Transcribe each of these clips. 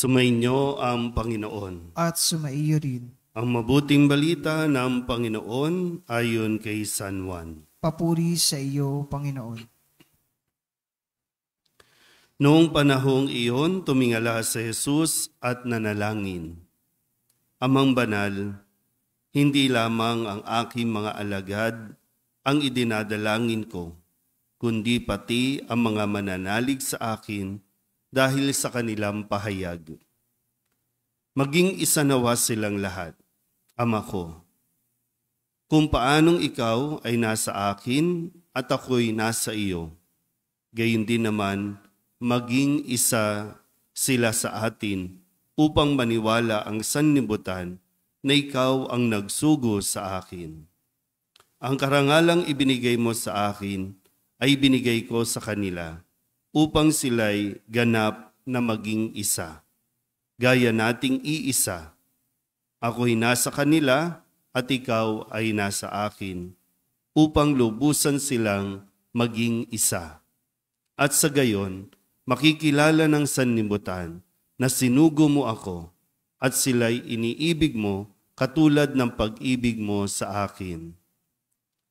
Sumainyo ang Panginoon. At sumaiyo rin. Ang mabuting balita ng Panginoon ayon kay San Juan. Papuri sa iyo, Panginoon. Noong panahong iyon, tumingala si Jesus at nanalangin. Amang banal, hindi lamang ang aking mga alagad ang idinadalangin ko, kundi pati ang mga mananalig sa akin dahil sa kanilang pahayag. Maging isa nawa silang lahat, Ama ko, kung paanong ikaw ay nasa akin at ako'y nasa iyo, gayon din naman maging isa sila sa atin upang maniwala ang sanlibutan na ikaw ang nagsugo sa akin. Ang karangalang ibinigay mo sa akin ay binigay ko sa kanila upang sila'y ganap na maging isa. Gaya nating iisa. Ako'y nasa kanila at ikaw ay nasa akin upang lubusan silang maging isa. At sa gayon, makikilala ng sanlibutan na sinugo mo ako at sila'y iniibig mo katulad ng pag-ibig mo sa akin.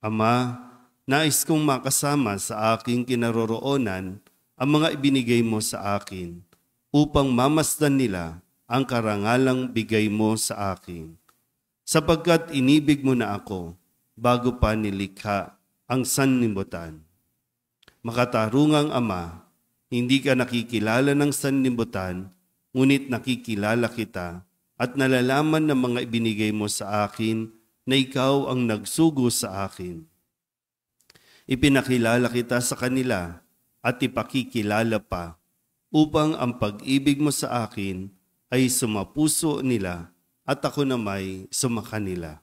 Ama, nais kong makasama sa aking kinaroroonan ang mga ibinigay mo sa akin upang mamasdan nila ang karangalang bigay mo sa akin. Sapagkat inibig mo na ako bago pa nilikha ang sanlibutan. Makatarungang Ama, hindi ka nakikilala ng sanlibutan, ngunit nakikilala kita at nalalaman ng mga ibinigay mo sa akin na ikaw ang nagsugo sa akin. Ipinakilala kita sa kanila at ipakikilala pa upang ang pag-ibig mo sa akin ay sumapuso nila at ako namay nila.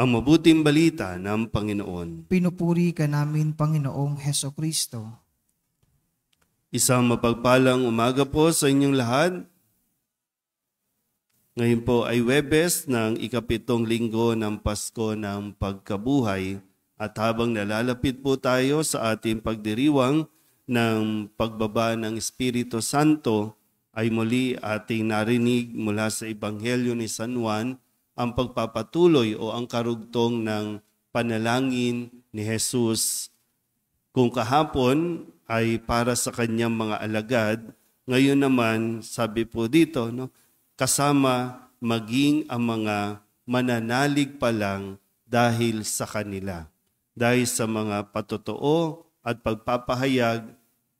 Ang mabuting balita ng Panginoon. Pinupuri ka namin, Panginoong Heso Kristo. Isang mapagpalang umaga po sa inyong lahat. Ngayon po ay Webes ng ikapitong linggo ng Pasko ng Pagkabuhay at habang nalalapit po tayo sa ating pagdiriwang ng pagbaba ng Espiritu Santo, ay muli ating narinig mula sa Ebanghelyo ni San Juan ang pagpapatuloy o ang karugtong ng panalangin ni Jesus. Kung kahapon ay para sa kanyang mga alagad, ngayon naman, sabi po dito, no, kasama maging ang mga mananalig pa lang dahil sa kanila dahil sa mga patotoo at pagpapahayag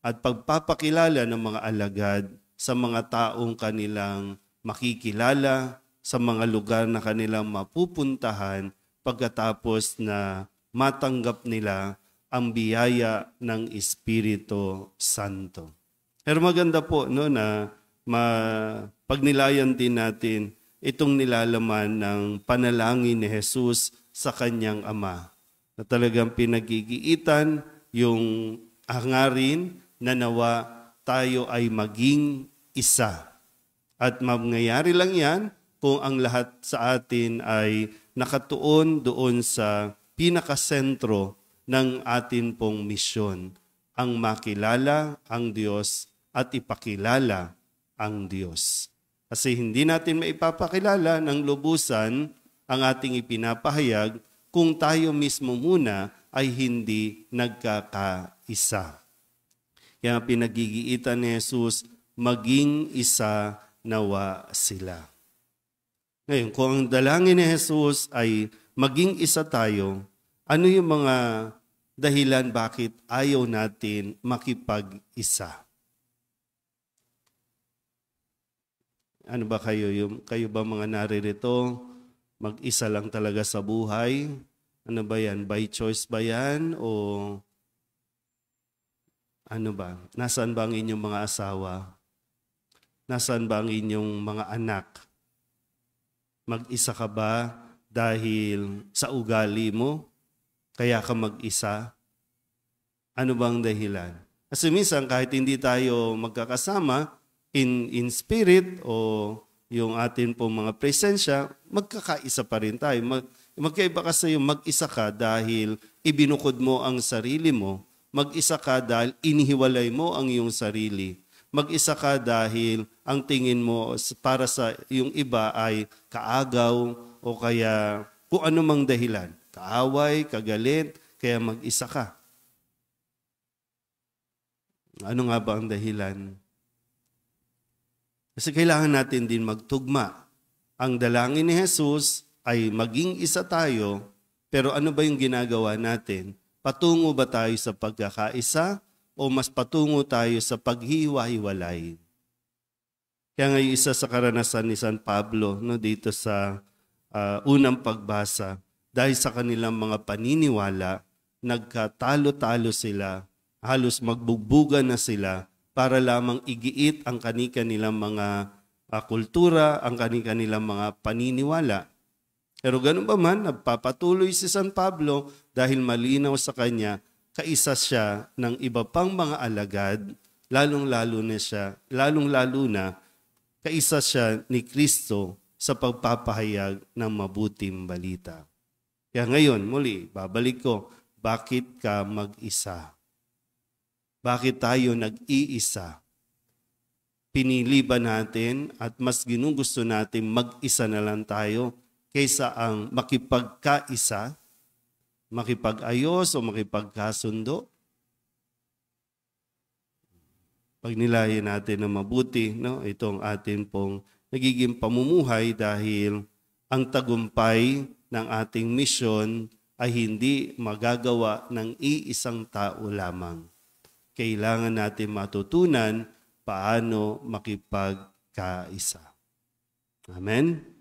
at pagpapakilala ng mga alagad sa mga taong kanilang makikilala sa mga lugar na kanilang mapupuntahan pagkatapos na matanggap nila ang biyaya ng Espiritu Santo. Pero maganda po no, na mapagnilayan din natin itong nilalaman ng panalangin ni Jesus sa kanyang Ama na talagang pinagigiitan yung hangarin na nawa tayo ay maging isa. At mangyayari lang yan kung ang lahat sa atin ay nakatuon doon sa pinakasentro ng atin pong misyon, ang makilala ang Diyos at ipakilala ang Diyos. Kasi hindi natin maipapakilala ng lubusan ang ating ipinapahayag kung tayo mismo muna ay hindi nagkakaisa. Kaya pinagigiitan ni Jesus, maging isa nawa sila. Ngayon, kung ang dalangin ni Jesus ay maging isa tayo, ano yung mga dahilan bakit ayaw natin makipag-isa? Ano ba kayo? Yung, kayo ba mga naririto? mag-isa lang talaga sa buhay? Ano ba yan? By choice ba yan? O ano ba? Nasaan ba ang inyong mga asawa? Nasaan ba ang inyong mga anak? Mag-isa ka ba dahil sa ugali mo? Kaya ka mag-isa? Ano bang dahilan? Kasi minsan kahit hindi tayo magkakasama in, in spirit o yung atin pong mga presensya, magkakaisa pa rin tayo. Mag, magkaiba sa yung mag-isa ka dahil ibinukod mo ang sarili mo, mag-isa ka dahil inihiwalay mo ang iyong sarili, mag-isa ka dahil ang tingin mo para sa yung iba ay kaagaw o kaya kung ano mang dahilan, kaaway, kagalit, kaya mag-isa ka. Ano nga ba ang dahilan? Kasi kailangan natin din magtugma. Ang dalangin ni Jesus ay maging isa tayo, pero ano ba yung ginagawa natin? Patungo ba tayo sa pagkakaisa o mas patungo tayo sa paghiwa-hiwalay? Kaya nga isa sa karanasan ni San Pablo no, dito sa uh, unang pagbasa, dahil sa kanilang mga paniniwala, nagkatalo-talo sila, halos magbugbuga na sila para lamang igiit ang kanika nilang mga uh, kultura, ang kanika nilang mga paniniwala. Pero ganun ba man, nagpapatuloy si San Pablo dahil malinaw sa kanya, kaisa siya ng iba pang mga alagad, lalong-lalo na siya, lalong-lalo na kaisa siya ni Kristo sa pagpapahayag ng mabuting balita. Kaya ngayon, muli, babalik ko, bakit ka mag-isa? Bakit tayo nag-iisa? Pinili ba natin at mas ginugusto natin mag-isa na lang tayo kaysa ang makipagkaisa, makipag-ayos o makipagkasundo? Pag nilayan natin ng mabuti, no, itong atin pong nagiging pamumuhay dahil ang tagumpay ng ating misyon ay hindi magagawa ng iisang tao lamang kailangan natin matutunan paano makipagkaisa. Amen?